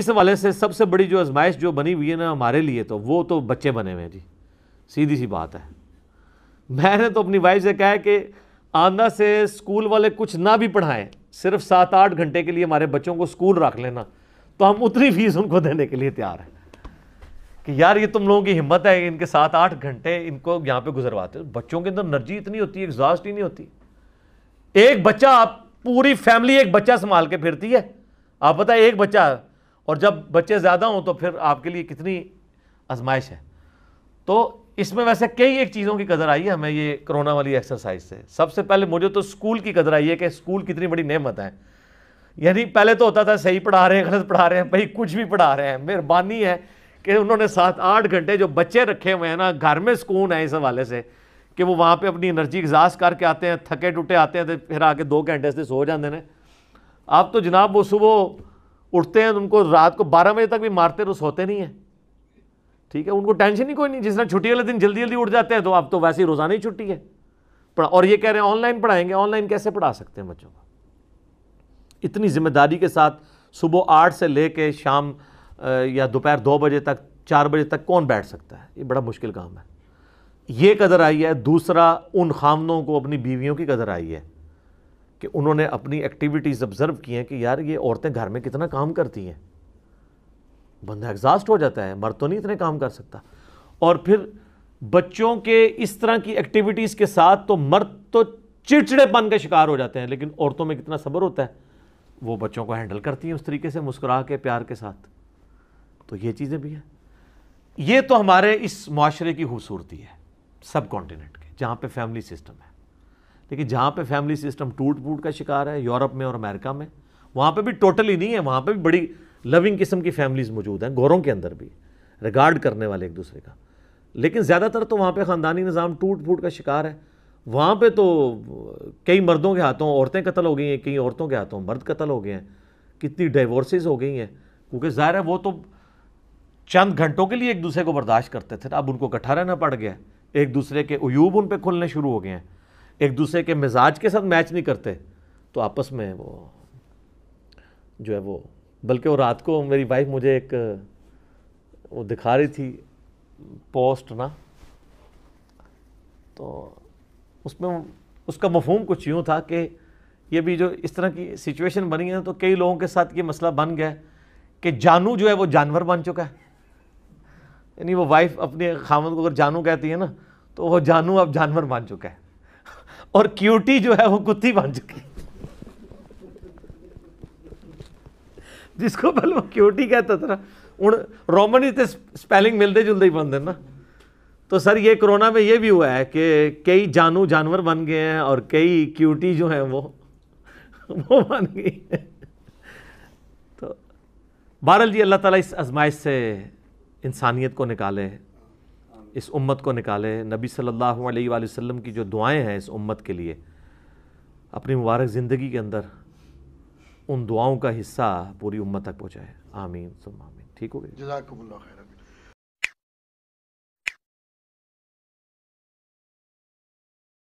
इस वाले से सबसे बड़ी जो आजमाइश जो बनी हुई है ना हमारे लिए तो वो तो बच्चे बने हुए हैं जी सीधी सी बात है मैंने तो अपनी वाइफ से कहा है कि आंदा से स्कूल वाले कुछ ना भी पढ़ाएं सिर्फ सात आठ घंटे के लिए हमारे बच्चों को स्कूल रख लेना तो हम उतनी फीस उनको देने के लिए तैयार हैं कि यार ये तुम लोगों की हिम्मत है इनके सात आठ घंटे इनको यहाँ पे गुजरवाते हो बच्चों के अंदर एनर्जी इतनी होती है एग्जॉस्ट ही नहीं होती एक बच्चा आप पूरी फैमिली एक बच्चा संभाल के फिरती है आप पता है एक बच्चा और जब बच्चे ज़्यादा हों तो फिर आपके लिए कितनी आजमाइश है तो इसमें वैसे कई एक चीज़ों की कदर आई है हमें ये कोरोना वाली एक्सरसाइज से सबसे पहले मुझे तो स्कूल की कदर आई है कि स्कूल कितनी बड़ी नेमत है यानी पहले तो होता था सही पढ़ा रहे हैं गलत पढ़ा रहे हैं भाई कुछ भी पढ़ा रहे हैं मेहरबानी है कि उन्होंने सात आठ घंटे जो बच्चे रखे हुए हैं ना घर में सुकून है इस हवाले से कि वो वहाँ पर अपनी एनर्जी एग्जास्ट करके आते हैं थके टूटे आते हैं तो फिर आके दो घंटे से सो जाते हैं आप तो जनाब वो सुबह उठते हैं उनको रात को बारह बजे तक भी मारते तो सोते नहीं है ठीक है उनको टेंशन ही कोई नहीं जिस तरह छुट्टी वाले दिन जल्दी जल्दी उठ जाते हैं तो आप तो वैसे ही रोज़ाना ही छुट्टी है और ये कह रहे हैं ऑनलाइन पढ़ाएंगे ऑनलाइन कैसे पढ़ा सकते हैं बच्चों को इतनी जिम्मेदारी के साथ सुबह आठ से ले कर शाम या दोपहर दो बजे तक चार बजे तक कौन बैठ सकता है ये बड़ा मुश्किल काम है ये कदर आई है दूसरा उन खामनों को अपनी बीवियों की कदर आई है कि उन्होंने अपनी एक्टिविटीज़ ऑब्ज़र्व की हैं कि यार ये औरतें घर में कितना काम करती हैं बंदा एग्जास्ट हो जाता है मर्द तो नहीं इतने काम कर सकता और फिर बच्चों के इस तरह की एक्टिविटीज़ के साथ तो मर्द तो चिड़चिड़ेपन का शिकार हो जाते हैं लेकिन औरतों में कितना सब्र होता है वो बच्चों को हैंडल करती हैं उस तरीके से मुस्कुरा के प्यार के साथ तो ये चीज़ें भी हैं ये तो हमारे इस माशरे की खूबसूरती है सब कॉन्टिनेंट के जहाँ पे फैमिली सिस्टम है लेकिन जहाँ पे फैमिली सिस्टम टूट फूट का शिकार है यूरोप में और अमेरिका में वहाँ पे भी टोटली नहीं है वहाँ पे भी बड़ी लविंग किस्म की फैमिलीज़ मौजूद हैं गौरों के अंदर भी रिगार्ड करने वाले एक दूसरे का लेकिन ज़्यादातर तो वहाँ पर ख़ानदानी निज़ाम टूट फूट का शिकार है वहाँ पर तो कई मर्दों के हाथों औरतें कत्ल हो गई हैं कई औरतों के हाथों मर्द कत्ल हो गए हैं कितनी डाइवोर्सेज हो गई हैं क्योंकि ज़ाहिर है वो तो चंद घंटों के लिए एक दूसरे को बर्दाश्त करते थे अब उनको कट्ठा रहना पड़ गया एक दूसरे के अयूब उन पर खुलने शुरू हो गए हैं एक दूसरे के मिजाज के साथ मैच नहीं करते तो आपस में वो जो है वो बल्कि वो रात को मेरी वाइफ मुझे एक वो दिखा रही थी पोस्ट ना तो उसमें उसका मफहम कुछ यूँ था कि ये भी जो इस तरह की सिचुएशन बनी है तो कई लोगों के साथ ये मसला बन गया कि जानू जो है वो जानवर बन चुका है यानी वो वाइफ अपने खामद को अगर जानू कहती है ना तो वो जानू अब जानवर बन चुका है और क्यूटी जो है वो कुत्ती बन चुकी जिसको पहले वो क्यूटी कहता था ना उन रोमन तो स्पेलिंग मिलते जुलते ही बनते ना तो सर ये कोरोना में ये भी हुआ है कि कई जानू जानवर बन गए हैं और कई क्यूटी जो हैं वो वो बन गई तो बहरल जी अल्लाह ताला इस आजमाइश से इंसानियत को निकाले इस उम्मत को निकाले नबी सल्लल्लाहु अलैहि वसल्लम की जो दुआएं हैं इस उम्मत के लिए अपनी मुबारक ज़िंदगी के अंदर उन दुआओं का हिस्सा पूरी उम्मत तक पहुँचाए आमीन सुम आमीन ठीक हो गया